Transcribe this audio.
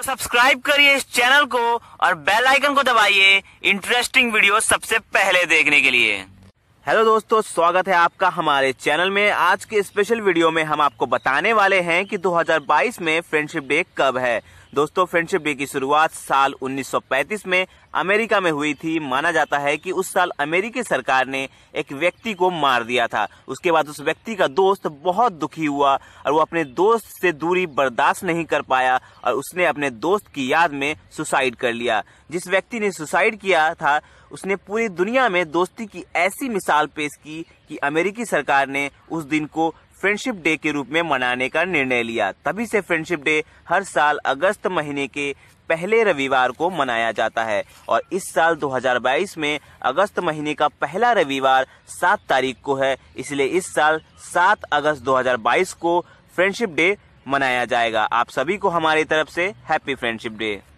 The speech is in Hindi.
तो सब्सक्राइब करिए इस चैनल को और बेल आइकन को दबाइए इंटरेस्टिंग वीडियो सबसे पहले देखने के लिए हेलो दोस्तों स्वागत है आपका हमारे चैनल में आज के स्पेशल वीडियो में हम आपको बताने वाले हैं कि 2022 में फ्रेंडशिप डे कब है दोस्तों फ्रेंडशिप डे की शुरुआत साल 1935 में अमेरिका में हुई थी माना जाता है कि उस साल अमेरिकी सरकार ने एक व्यक्ति को मार दिया था उसके बाद उस व्यक्ति का दोस्त बहुत दुखी हुआ और वो अपने दोस्त से दूरी बर्दाश्त नहीं कर पाया और उसने अपने दोस्त की याद में सुसाइड कर लिया जिस व्यक्ति ने सुसाइड किया था उसने पूरी दुनिया में दोस्ती की ऐसी मिसाल पेश की कि अमेरिकी सरकार ने उस दिन को फ्रेंडशिप डे के रूप में मनाने का निर्णय लिया तभी से फ्रेंडशिप डे हर साल अगस्त महीने के पहले रविवार को मनाया जाता है और इस साल 2022 में अगस्त महीने का पहला रविवार 7 तारीख को है इसलिए इस साल 7 अगस्त 2022 को फ्रेंडशिप डे मनाया जाएगा आप सभी को हमारी तरफ से हैप्पी फ्रेंडशिप डे